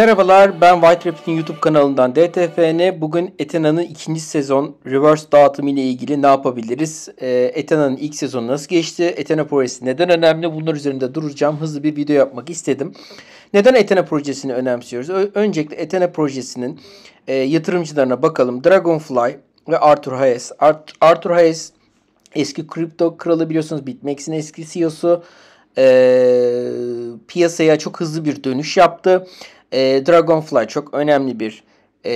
Merhabalar ben White Rapid'in YouTube kanalından DTFN. Bugün Ethena'nın ikinci sezon reverse dağıtımı ile ilgili ne yapabiliriz? E, Ethena'nın ilk sezonu nasıl geçti? Ethena projesi neden önemli? Bunlar üzerinde duracağım. Hızlı bir video yapmak istedim. Neden Ethena projesini önemsiyoruz? Ö öncelikle Ethena projesinin e, yatırımcılarına bakalım. Dragonfly ve Arthur Hayes. Art Arthur Hayes eski kripto kralı biliyorsunuz. Bitmex'in eski CEO'su. E, ee, piyasaya çok hızlı bir dönüş yaptı e, Dragonfly çok önemli bir e,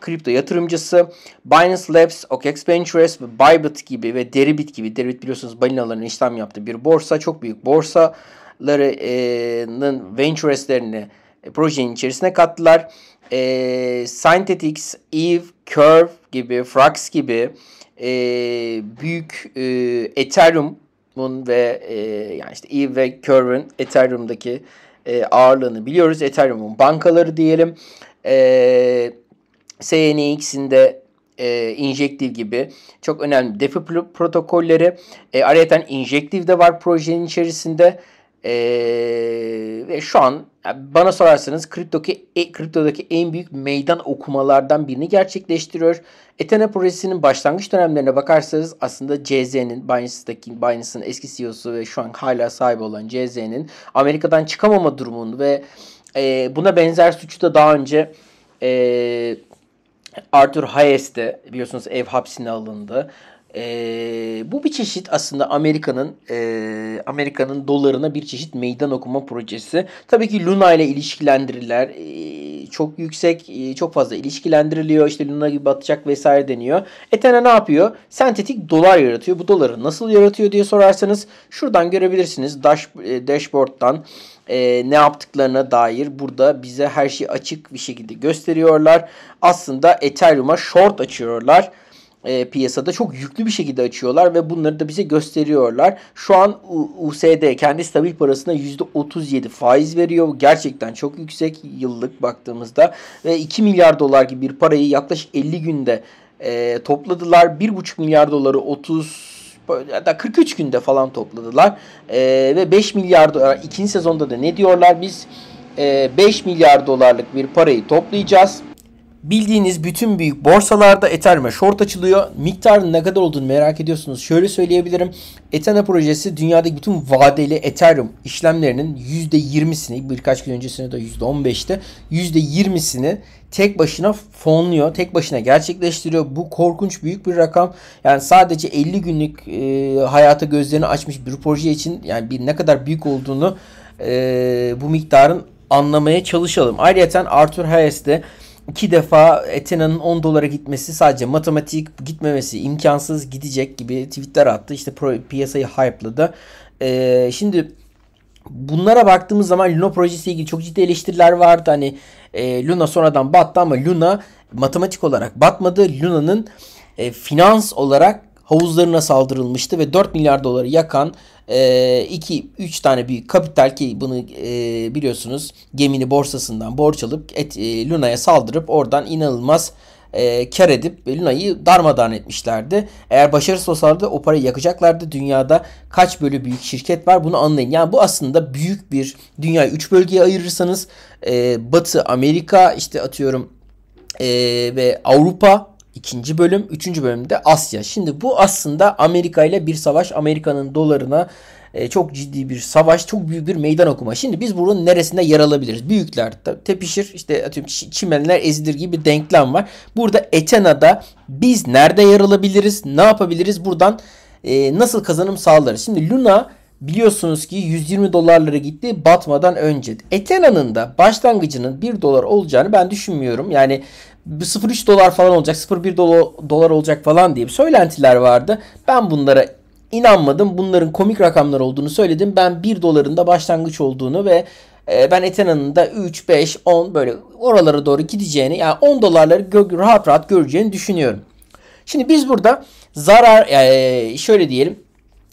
kripto yatırımcısı. Binance Labs, OKX Ventures, Bybit gibi ve Deribit gibi. Deribit biliyorsunuz balinaların işlem yaptığı bir borsa. Çok büyük borsalarının e, ventureslerini e, projenin içerisine kattılar. E, Synthetix, Eve, Curve gibi, Frax gibi e, büyük e, Ethereum'un ve e, yani işte Eve ve Curve'ın Ethereum'daki e, ağırlığını biliyoruz. Ethereum'un bankaları diyelim. E, SNX'in de e, injektif gibi çok önemli defi protokolleri. E, ayrıca injektif de var projenin içerisinde. Ee, ve şu an bana sorarsanız kriptodaki, e, kriptodaki en büyük meydan okumalardan birini gerçekleştiriyor. Ethena projesinin başlangıç dönemlerine bakarsanız aslında CZ'nin, Binance'daki Binance'ın eski CEO'su ve şu an hala sahibi olan CZ'nin Amerika'dan çıkamama durumunu ve e, buna benzer suçu da daha önce e, Arthur Hayes'te biliyorsunuz ev hapsine alındı. E, bu bir çeşit aslında Amerika'nın e, Amerika'nın dolarına bir çeşit meydan okuma projesi. Tabii ki Luna ile ilişkilendirirler. E, çok yüksek, e, çok fazla ilişkilendiriliyor. İşte Luna gibi batacak vesaire deniyor. Athena e, ne yapıyor? Sentetik dolar yaratıyor. Bu doları nasıl yaratıyor diye sorarsanız şuradan görebilirsiniz. Dash, e, dashboard'dan e, ne yaptıklarına dair burada bize her şeyi açık bir şekilde gösteriyorlar. Aslında Ethereum'a short açıyorlar e, piyasada çok yüklü bir şekilde açıyorlar ve bunları da bize gösteriyorlar. Şu an USD kendi stabil parasına %37 faiz veriyor. Gerçekten çok yüksek yıllık baktığımızda ve 2 milyar dolar gibi bir parayı yaklaşık 50 günde e, topladılar. 1,5 milyar doları 30 ya da 43 günde falan topladılar. E, ve 5 milyar dolar ikinci sezonda da ne diyorlar biz? E, 5 milyar dolarlık bir parayı toplayacağız bildiğiniz bütün büyük borsalarda Ethereum'e short açılıyor. Miktarın ne kadar olduğunu merak ediyorsunuz. Şöyle söyleyebilirim. Ethena projesi dünyadaki bütün vadeli Ethereum işlemlerinin %20'sini birkaç gün öncesine de %15'te %20'sini tek başına fonluyor. Tek başına gerçekleştiriyor. Bu korkunç büyük bir rakam. Yani sadece 50 günlük e, hayata gözlerini açmış bir proje için yani bir ne kadar büyük olduğunu e, bu miktarın anlamaya çalışalım. Ayrıca Arthur Hayes de iki defa Ethena'nın 10 dolara gitmesi sadece matematik gitmemesi imkansız gidecek gibi tweetler attı. İşte piyasayı hype'ladı. Ee, şimdi bunlara baktığımız zaman Luna projesiyle ilgili çok ciddi eleştiriler vardı. Hani e, Luna sonradan battı ama Luna matematik olarak batmadı. Luna'nın e, finans olarak havuzlarına saldırılmıştı ve 4 milyar doları yakan 2-3 e, tane büyük kapital ki bunu e, biliyorsunuz gemini borsasından borç alıp et, e, Luna'ya saldırıp oradan inanılmaz e, kar edip Luna'yı darmadağın etmişlerdi. Eğer başarısız olsalardı o parayı yakacaklardı. Dünyada kaç böyle büyük şirket var bunu anlayın. Yani bu aslında büyük bir dünyayı 3 bölgeye ayırırsanız e, Batı Amerika işte atıyorum e, ve Avrupa ikinci bölüm. Üçüncü bölümde Asya. Şimdi bu aslında Amerika ile bir savaş. Amerika'nın dolarına e, çok ciddi bir savaş, çok büyük bir meydan okuma. Şimdi biz bunun neresinde yer alabiliriz? Büyükler tepişir, işte atıyorum çimenler ezilir gibi bir denklem var. Burada Etena'da biz nerede yer alabiliriz? Ne yapabiliriz? Buradan e, nasıl kazanım sağlarız? Şimdi Luna biliyorsunuz ki 120 dolarlara gitti batmadan önce. Etena'nın da başlangıcının 1 dolar olacağını ben düşünmüyorum. Yani 0.3 dolar falan olacak, 0.1 dola, dolar olacak falan diye söylentiler vardı. Ben bunlara inanmadım. Bunların komik rakamlar olduğunu söyledim. Ben 1 doların da başlangıç olduğunu ve e, ben Ethena'nın da 3, 5, 10 böyle oralara doğru gideceğini yani 10 dolarları rahat rahat göreceğini düşünüyorum. Şimdi biz burada zarar e, şöyle diyelim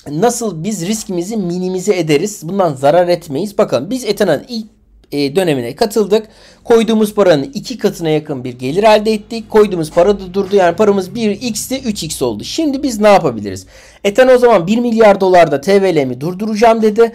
nasıl biz riskimizi minimize ederiz bundan zarar etmeyiz. Bakalım biz Ethena'nın ilk e, dönemine katıldık. Koyduğumuz paranın iki katına yakın bir gelir elde ettik. Koyduğumuz para da durdu. Yani paramız 1x'ti 3x oldu. Şimdi biz ne yapabiliriz? Ethan o zaman 1 milyar dolarda TVL'mi durduracağım dedi.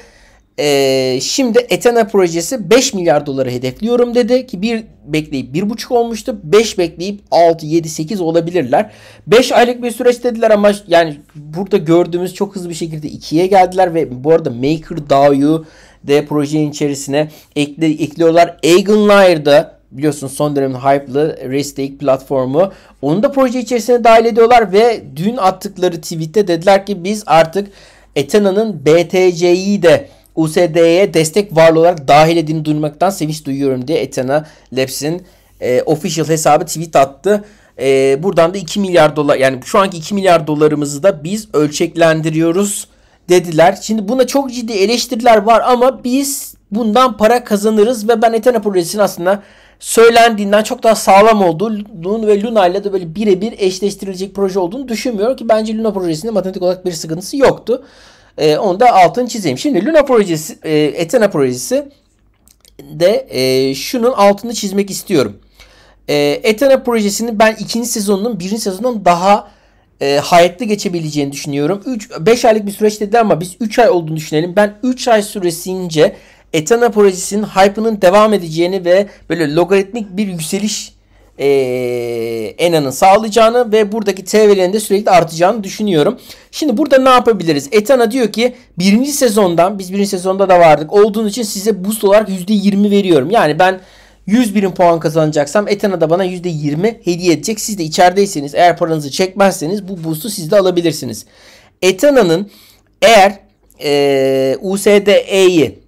Ee, şimdi Etena projesi 5 milyar doları hedefliyorum dedi ki bir bekleyip bir buçuk olmuştu. 5 bekleyip 6, 7, 8 olabilirler. 5 aylık bir süreç dediler ama yani burada gördüğümüz çok hızlı bir şekilde 2'ye geldiler ve bu arada Maker DAO'yu de projenin içerisine ekle, ekliyorlar. Eigenlayer biliyorsun son dönemin hype'lı Restake platformu. Onu da proje içerisine dahil ediyorlar ve dün attıkları tweette dediler ki biz artık Ethena'nın BTC'yi de USD'ye destek varlı olarak dahil edildiğini duymaktan sevinç duyuyorum diye Etena Labs'in e, official hesabı tweet attı. E, buradan da 2 milyar dolar yani şu anki 2 milyar dolarımızı da biz ölçeklendiriyoruz dediler. Şimdi buna çok ciddi eleştiriler var ama biz bundan para kazanırız ve ben Etena projesinin aslında söylendiğinden çok daha sağlam olduğunu ve Luna ile de böyle birebir eşleştirilecek proje olduğunu düşünmüyorum ki bence Luna projesinde matematik olarak bir sıkıntısı yoktu. E, onu da altını çizeyim. Şimdi Luna projesi, e, Athena projesi de e, şunun altını çizmek istiyorum. E, Athena projesinin ben ikinci sezonunun birinci sezonundan daha e, hayatlı geçebileceğini düşünüyorum. 5 aylık bir süreç dedi ama biz 3 ay olduğunu düşünelim. Ben 3 ay süresince Etana projesinin hype'ının devam edeceğini ve böyle logaritmik bir yükseliş e, Ena'nın sağlayacağını ve buradaki TV'lerin de sürekli artacağını düşünüyorum. Şimdi burada ne yapabiliriz? Etana diyor ki birinci sezondan biz birinci sezonda da vardık olduğun için size boost olarak %20 veriyorum. Yani ben 100 birim puan kazanacaksam Etana da bana %20 hediye edecek. Siz de içerideyseniz eğer paranızı çekmezseniz bu boost'u siz de alabilirsiniz. Etana'nın eğer e, USDE'yi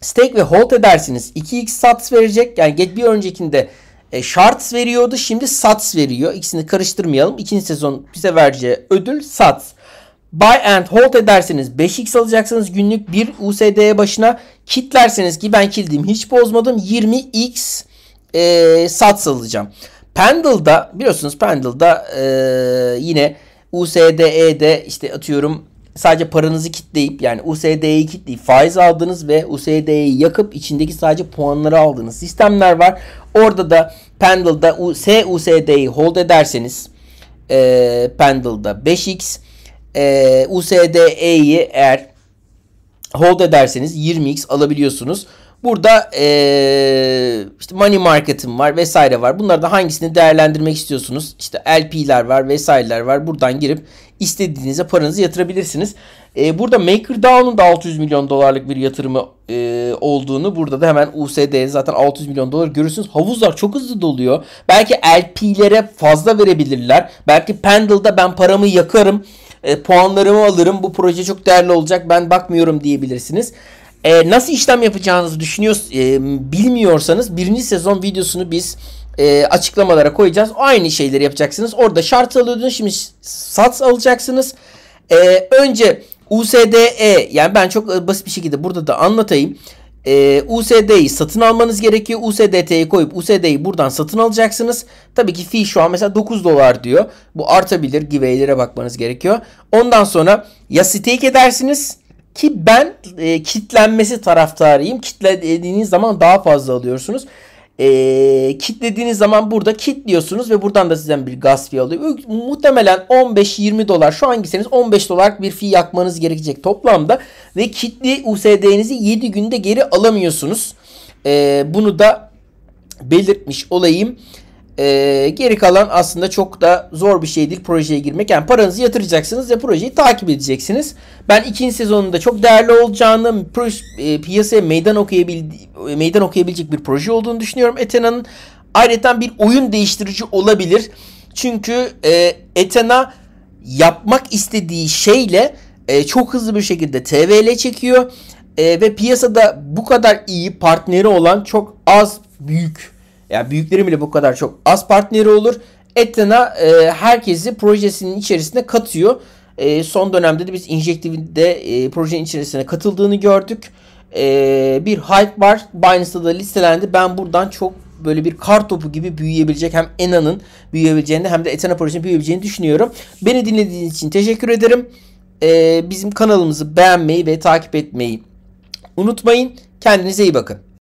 stake ve hold edersiniz 2x sats verecek. Yani bir öncekinde e, Shards veriyordu. Şimdi Sats veriyor. İkisini karıştırmayalım. İkinci sezon bize vereceği ödül Sats. Buy and hold ederseniz 5x alacaksınız günlük 1 USD başına. Kitlerseniz ki ben kildim, hiç bozmadım. 20x e, sats alacağım. Pendle'da biliyorsunuz Pendle'da e, yine USDE'de işte atıyorum sadece paranızı kitleyip yani USD'yi kitleyip faiz aldınız ve USD'yi yakıp içindeki sadece puanları aldığınız sistemler var. Orada da Pendle'da USD'yi hold ederseniz e, Pendle'da 5x e, USDE'yi eğer hold ederseniz 20x alabiliyorsunuz. Burada ee, işte money market'im var vesaire var. Bunlardan hangisini değerlendirmek istiyorsunuz? İşte LP'ler var vesaireler var. Buradan girip istediğinize paranızı yatırabilirsiniz. E, burada MakerDAO'nun da 600 milyon dolarlık bir yatırımı e, olduğunu burada da hemen USD zaten 600 milyon dolar görürsünüz. Havuzlar çok hızlı doluyor. Belki LP'lere fazla verebilirler. Belki Pendle'da ben paramı yakarım. E, puanlarımı alırım. Bu proje çok değerli olacak. Ben bakmıyorum diyebilirsiniz. E, nasıl işlem yapacağınızı düşünüyor, e, bilmiyorsanız birinci sezon videosunu biz e, açıklamalara koyacağız. Aynı şeyleri yapacaksınız. Orada şart alıyordunuz. Şimdi sat alacaksınız. E, önce USDE yani ben çok e, basit bir şekilde burada da anlatayım. E, USD'yi satın almanız gerekiyor. USDT'yi koyup USD'yi buradan satın alacaksınız. Tabii ki fee şu an mesela 9 dolar diyor. Bu artabilir. Giveaway'lere bakmanız gerekiyor. Ondan sonra ya stake edersiniz ki ben e, kitlenmesi taraftarıyım. Kitlediğiniz zaman daha fazla alıyorsunuz. E, kitlediğiniz zaman burada kitliyorsunuz ve buradan da sizden bir gaz fee alıyor. Muhtemelen 15-20 dolar şu an gitseniz 15 dolar bir fee yakmanız gerekecek toplamda. Ve kitli USD'nizi 7 günde geri alamıyorsunuz. E, bunu da belirtmiş olayım. E, geri kalan aslında çok da zor bir şey değil projeye girmek. Yani paranızı yatıracaksınız ve projeyi takip edeceksiniz. Ben ikinci sezonunda çok değerli olacağını, e, piyasaya meydan, okuyabil meydan okuyabilecek bir proje olduğunu düşünüyorum. Ethena'nın ayrıca bir oyun değiştirici olabilir. Çünkü e, Ethena yapmak istediği şeyle e, çok hızlı bir şekilde TVL çekiyor. E, ve piyasada bu kadar iyi partneri olan çok az büyük yani büyüklerin bile bu kadar çok az partneri olur. Athena e, herkesi projesinin içerisine katıyor. E, son dönemde de biz Injective'de e, projenin içerisine katıldığını gördük. E, bir hype var. Binance'da da listelendi. Ben buradan çok böyle bir kar topu gibi büyüyebilecek hem Ena'nın büyüyebileceğini hem de Athena projesinin büyüyebileceğini düşünüyorum. Beni dinlediğiniz için teşekkür ederim. E, bizim kanalımızı beğenmeyi ve takip etmeyi unutmayın. Kendinize iyi bakın.